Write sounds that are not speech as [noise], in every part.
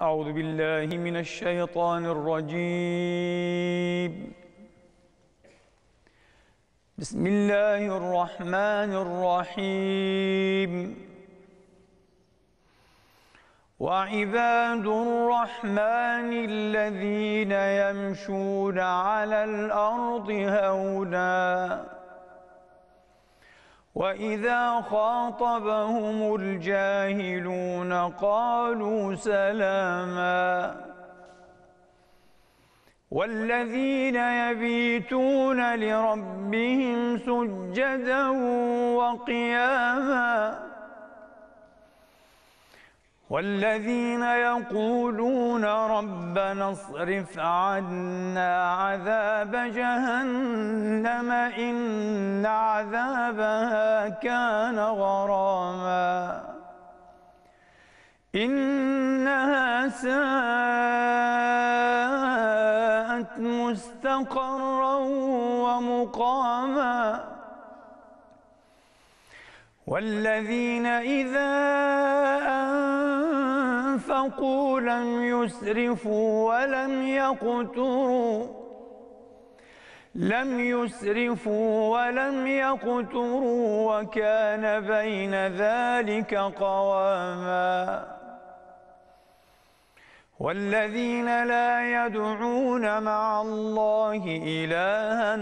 أعوذ بالله من الشيطان الرجيم بسم الله الرحمن الرحيم وعباد الرحمن الذين يمشون على الأرض هوناً وَإِذَا خَاطَبَهُمُ الْجَاهِلُونَ قَالُوا سَلَامًا وَالَّذِينَ يَبِيتُونَ لِرَبِّهِمْ سُجَّدًا وَقِيَامًا والذين يقولون ربنا اصرف عنا عذاب جهنم إن عذابها كان غراما إنها ساءت مستقرا ومقاما والذين إذا أنفروا أنفقوا لم يسرفوا ولم يقتروا لم يسرفوا ولم يقتروا وكان بين ذلك قواما والذين لا يدعون مع الله إلها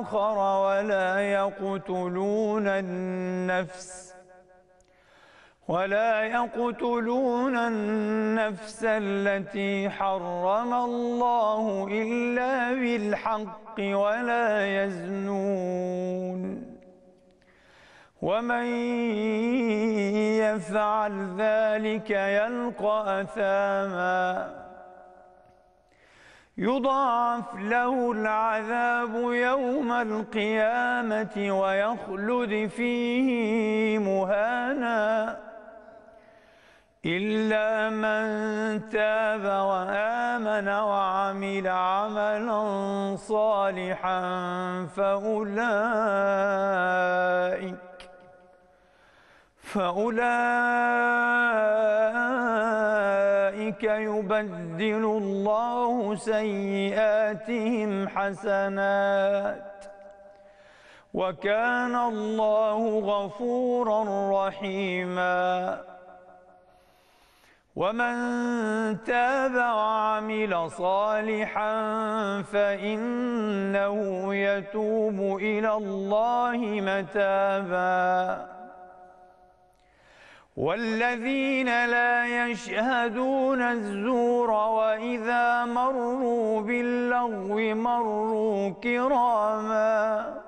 آخر ولا يقتلون النفس ولا يقتلون النفس التي حرم الله إلا بالحق ولا يزنون ومن يفعل ذلك يلقى أثاما يضاعف له العذاب يوم القيامة ويخلد فيه مهاناً إلا من تاب وآمن وعمل عملا صالحا فأولئك فأولئك يبدل الله سيئاتهم حسنات وكان الله غفورا رحيماً ومن تاب وعمل صالحا فإنه يتوب إلى الله متابا والذين لا يشهدون الزور وإذا مروا باللغو مروا كراماً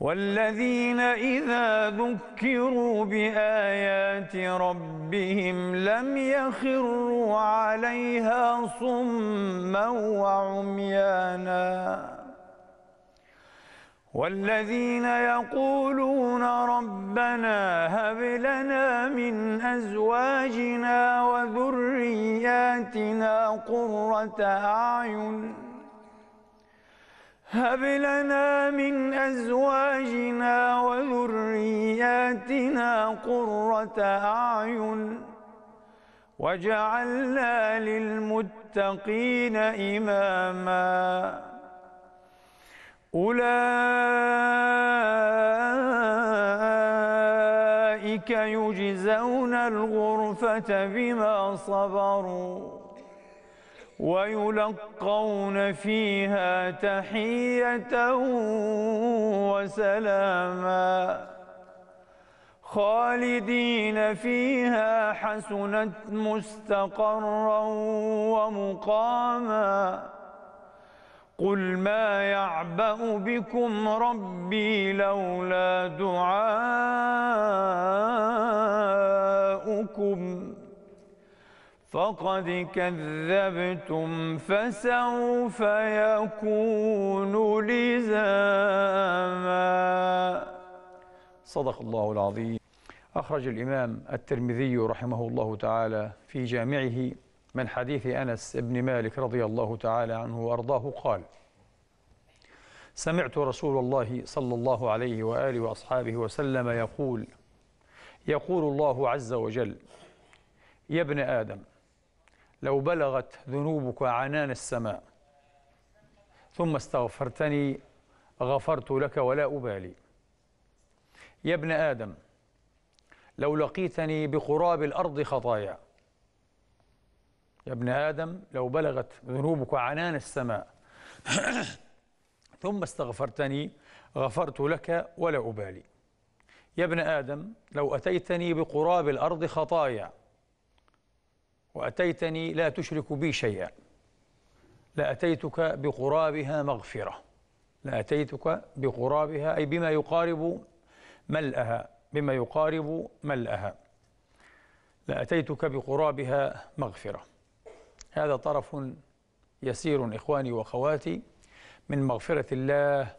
والذين إذا ذكروا بآيات ربهم لم يخروا عليها صما وعميانا والذين يقولون ربنا هب لنا من أزواجنا وذرياتنا قرة أعين هب لنا من أزواجنا وذرياتنا قرة أعين وجعلنا للمتقين إماما أولئك يجزون الغرفة بما صبروا ويلقون فيها تحية وسلاما خالدين فيها حسنت مستقرا ومقاما قل ما يعبأ بكم ربي لولا دعاؤكم فقد كذبتم فسوف يكون لزاما صدق الله العظيم أخرج الإمام الترمذي رحمه الله تعالى في جامعه من حديث أنس بن مالك رضي الله تعالى عنه وأرضاه قال سمعت رسول الله صلى الله عليه وآله وأصحابه وسلم يقول يقول الله عز وجل يا ابن آدم لو بلغت ذنوبك عنان السماء ثم استغفرتني غفرت لك ولا أبالي يا ابن آدم لو لقيتني بقراب الأرض خطايا يا ابن آدم لو بلغت ذنوبك عنان السماء [clears throat] ثم استغفرتني غفرت لك ولا أبالي يا ابن آدم لو أتيتني بقراب الأرض خطايا وأتيتني لا تشرك بي شيئا لأتيتك بقرابها مغفرة لأتيتك بقرابها أي بما يقارب ملأها بما يقارب ملأها لأتيتك بقرابها مغفرة هذا طرف يسير إخواني وأخواتي من مغفرة الله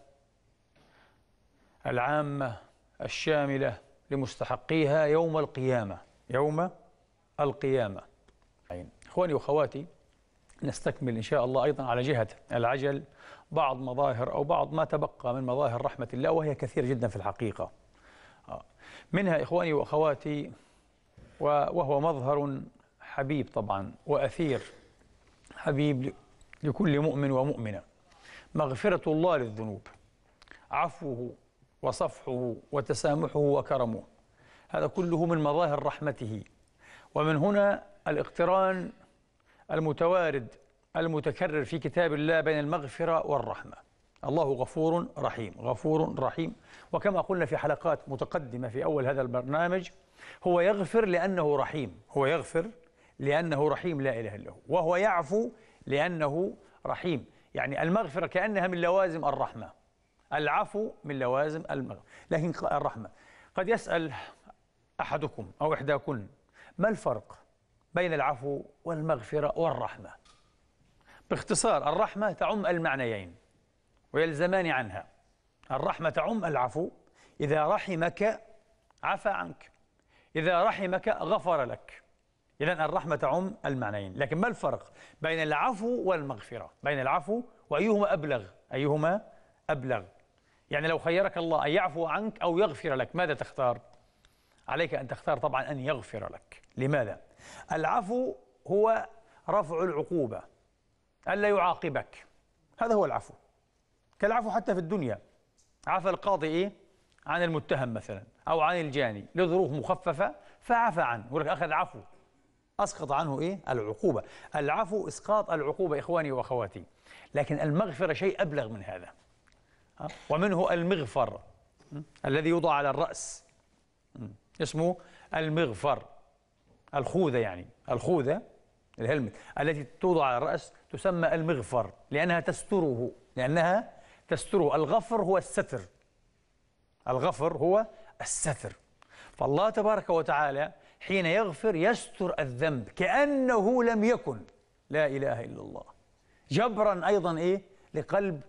العامة الشاملة لمستحقيها يوم القيامة يوم القيامة اخواني واخواتي نستكمل ان شاء الله ايضا على جهه العجل بعض مظاهر او بعض ما تبقى من مظاهر رحمه الله وهي كثيره جدا في الحقيقه. آه. منها اخواني واخواتي وهو مظهر حبيب طبعا واثير حبيب لكل مؤمن ومؤمنه. مغفره الله للذنوب عفوه وصفحه وتسامحه وكرمه هذا كله من مظاهر رحمته ومن هنا الاقتران المتوارد المتكرر في كتاب الله بين المغفرة والرحمة الله غفور رحيم غفور رحيم وكما قلنا في حلقات متقدمة في أول هذا البرنامج هو يغفر لأنه رحيم هو يغفر لأنه رحيم لا إله إلا هو وهو يعفو لأنه رحيم يعني المغفرة كأنها من لوازم الرحمة العفو من لوازم المغفرة لكن الرحمة قد يسأل أحدكم أو إحداكن ما الفرق بين العفو والمغفرة والرحمة باختصار الرحمة تعم المعنيين ويلزمان عنها الرحمة تعم العفو إذا رحمك عفى عنك إذا رحمك غفر لك إذا الرحمة تعم المعنيين لكن ما الفرق بين العفو والمغفرة بين العفو وأيهما أبلغ أيهما أبلغ يعني لو خيرك الله أن يعفو عنك أو يغفر لك ماذا تختار عليك أن تختار طبعا أن يغفر لك لماذا؟ العفو هو رفع العقوبة ألا يعاقبك هذا هو العفو كالعفو حتى في الدنيا عفى القاضي إيه؟ عن المتهم مثلا أو عن الجاني لظروف مخففة فعفى عنه ولك أخذ عفو أسقط عنه إيه؟ العقوبة العفو إسقاط العقوبة إخواني وأخواتي لكن المغفرة شيء أبلغ من هذا ومنه المغفر الذي يوضع على الرأس اسمه المغفر الخوذة يعني الخوذة الهلمت التي توضع على الرأس تسمى المغفر لأنها تستره لأنها تستره الغفر هو الستر الغفر هو الستر فالله تبارك وتعالى حين يغفر يستر الذنب كأنه لم يكن لا إله إلا الله جبرا أيضا إيه لقلب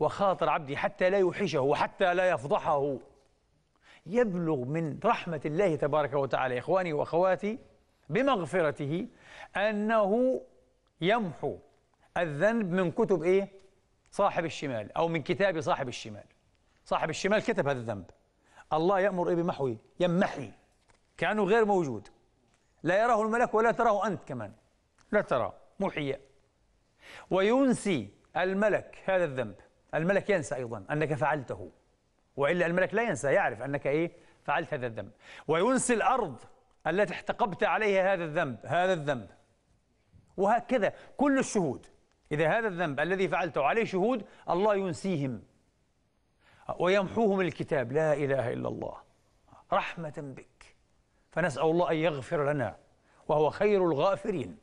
وخاطر عبدي حتى لا يوحشه وحتى لا يفضحه يبلغ من رحمة الله تبارك وتعالى إخواني وأخواتي بمغفرته أنه يمحو الذنب من كتب إيه؟ صاحب الشمال أو من كتاب صاحب الشمال صاحب الشمال كتب هذا الذنب الله يأمر إيه بمحوه يمحي كأنه غير موجود لا يراه الملك ولا تراه أنت كمان لا تراه محي وينسي الملك هذا الذنب الملك ينسى أيضا أنك فعلته وإلا الملك لا ينسى يعرف أنك إيه فعلت هذا الذنب وينسي الأرض التي احتقبت عليها هذا الذنب هذا الذنب وهكذا كل الشهود إذا هذا الذنب الذي فعلته عليه شهود الله ينسيهم ويمحوهم الكتاب لا إله إلا الله رحمة بك فنسأل الله أن يغفر لنا وهو خير الغافرين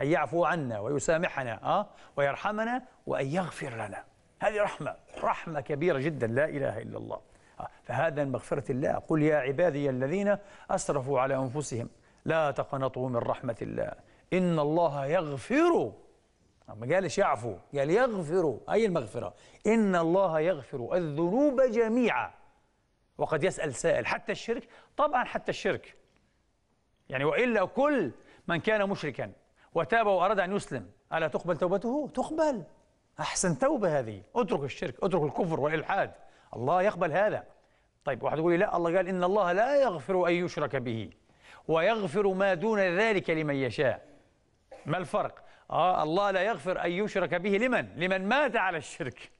أن يعفو عنا ويسامحنا آه، ويرحمنا وأن يغفر لنا هذه رحمة رحمة كبيرة جدا لا إله إلا الله آه، فهذا مغفرة الله قل يا عبادي الذين أسرفوا على أنفسهم لا تقنطوا من رحمة الله إن الله يغفر ما قالش يعفو قال يغفر أي المغفرة إن الله يغفر الذنوب جميعا وقد يسأل سائل حتى الشرك طبعا حتى الشرك يعني وإلا كل من كان مشركا وتاب وأراد أن يسلم ألا تقبل توبته؟ تقبل أحسن توبة هذه اترك الشرك اترك الكفر والإلحاد الله يقبل هذا طيب واحد يقول لي لا الله قال إن الله لا يغفر أن يشرك به ويغفر ما دون ذلك لمن يشاء ما الفرق؟ آه الله لا يغفر أن يشرك به لمن؟ لمن مات على الشرك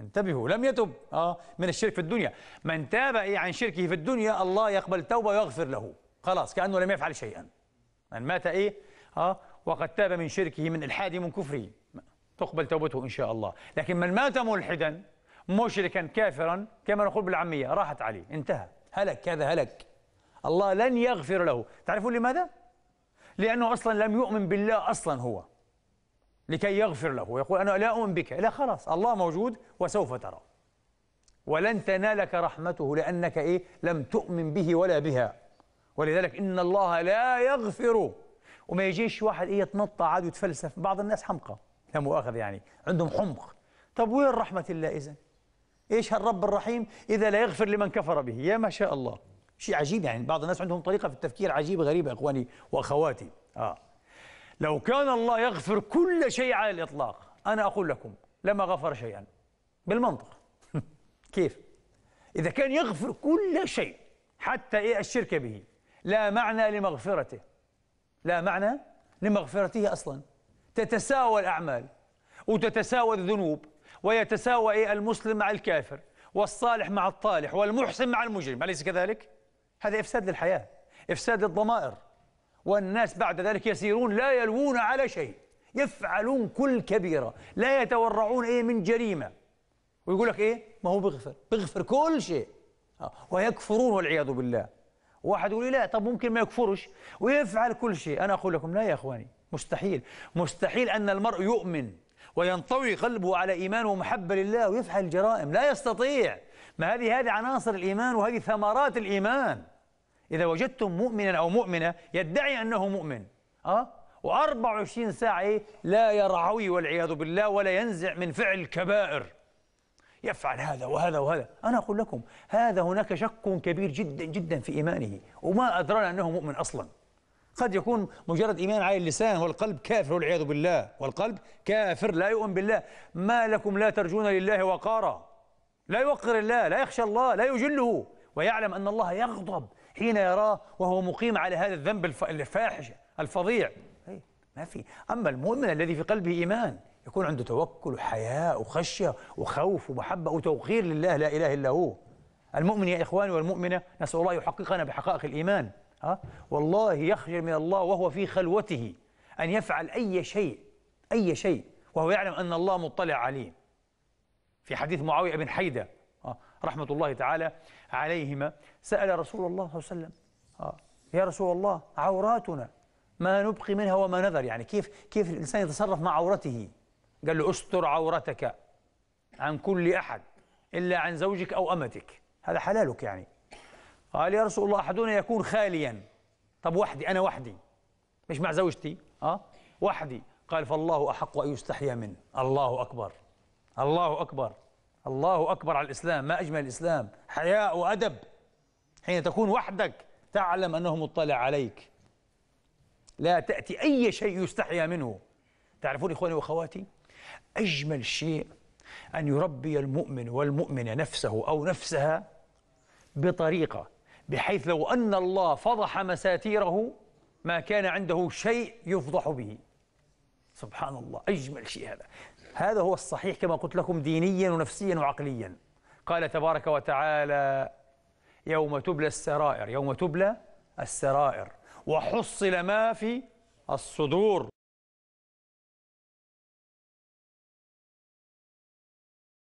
انتبهوا لم يتب آه من الشرك في الدنيا من تاب عن شركه في الدنيا الله يقبل توبة ويغفر له خلاص كأنه لم يفعل شيئا من مات إيه؟ آه وقد تاب من شركه من إلحاده من كفره تقبل توبته إن شاء الله لكن من مات ملحدا مشركا كافرا كما نقول بالعامية راحت عليه انتهى هلك هذا هلك الله لن يغفر له تعرفون لماذا؟ لأنه أصلا لم يؤمن بالله أصلا هو لكي يغفر له ويقول أنا لا أؤمن بك لا خلاص الله موجود وسوف ترى ولن تنالك رحمته لأنك إيه لم تؤمن به ولا بها ولذلك إن الله لا يغفر وما يجيش واحد إيه يتنطع عاد ويتفلسف بعض الناس حمقى لا مؤاخذة يعني عندهم حمق طب وين رحمة الله إذا إيش هالرب الرحيم إذا لا يغفر لمن كفر به يا ما شاء الله شيء عجيب يعني بعض الناس عندهم طريقة في التفكير عجيبة غريبة إخواني وأخواتي آه لو كان الله يغفر كل شيء على الإطلاق أنا أقول لكم لما غفر شيئا بالمنطق [laughs] كيف إذا كان يغفر كل شيء حتى إيه الشرك به لا معنى لمغفرته لا معنى لمغفرته أصلاً تتساوى الأعمال وتتساوى الذنوب ويتساوى إيه؟ المسلم مع الكافر والصالح مع الطالح والمحسن مع المجرم أليس كذلك؟ هذا إفساد للحياة إفساد للضمائر والناس بعد ذلك يسيرون لا يلوون على شيء يفعلون كل كبيرة لا يتورعون إيه من جريمة ويقول لك إيه ما هو بغفر بغفر كل شيء آه، ويكفرون والعياذ بالله واحد يقول لي لا طب ممكن ما يكفرش ويفعل كل شيء أنا أقول لكم لا يا أخواني مستحيل مستحيل أن المرء يؤمن وينطوي قلبه على إيمان ومحبة لله ويفعل الجرائم لا يستطيع ما هذه هذه عناصر الإيمان وهذه ثمرات الإيمان إذا وجدتم مؤمنا أو مؤمنة يدعي أنه مؤمن أه؟ و24 ساعة إيه؟ لا يرعوي والعياذ بالله ولا ينزع من فعل الكبائر يفعل هذا وهذا وهذا أنا أقول لكم هذا هناك شك كبير جدا جدا في إيمانه وما أدرانا أنه مؤمن أصلاً قد يكون مجرد إيمان على اللسان والقلب كافر والعياذ بالله والقلب كافر لا يؤمن بالله ما لكم لا ترجون لله وقارا لا يوقر الله لا يخشى الله لا يجله ويعلم أن الله يغضب حين يراه وهو مقيم على هذا الذنب الفاحش الفظيع إيه، ما في أما المؤمن الذي في قلبه إيمان يكون عنده توكل وحياء وخشية وخوف ومحبة وتوقير لله لا إله إلا هو المؤمن يا إخواني والمؤمنة نسأل الله يحققنا بحقائق الإيمان ها والله يخجل من الله وهو في خلوته أن يفعل أي شيء أي شيء وهو يعلم أن الله مطلع عليه في حديث معاوية بن حيدة رحمة الله تعالى عليهما سأل رسول الله صلى الله عليه وسلم يا رسول الله عوراتنا ما نبقي منها وما نذر يعني كيف كيف الإنسان يتصرف مع عورته قال له استر عورتك عن كل أحد إلا عن زوجك أو أمتك هذا حلالك يعني قال يا رسول الله أحدنا يكون خاليا طب وحدي أنا وحدي مش مع زوجتي أه وحدي قال فالله أحق أن يستحيا منه الله أكبر الله أكبر الله أكبر على الإسلام ما أجمل الإسلام حياء وأدب حين تكون وحدك تعلم أنه مطلع عليك لا تأتي أي شيء يستحيا منه تعرفون إخواني وأخواتي أجمل شيء أن يربي المؤمن والمؤمنة نفسه أو نفسها بطريقة بحيث لو أن الله فضح مساتيره ما كان عنده شيء يفضح به سبحان الله أجمل شيء هذا هذا هو الصحيح كما قلت لكم دينيا ونفسيا وعقليا قال تبارك وتعالى يوم تبلى السرائر يوم تبلى السرائر وحصل ما في الصدور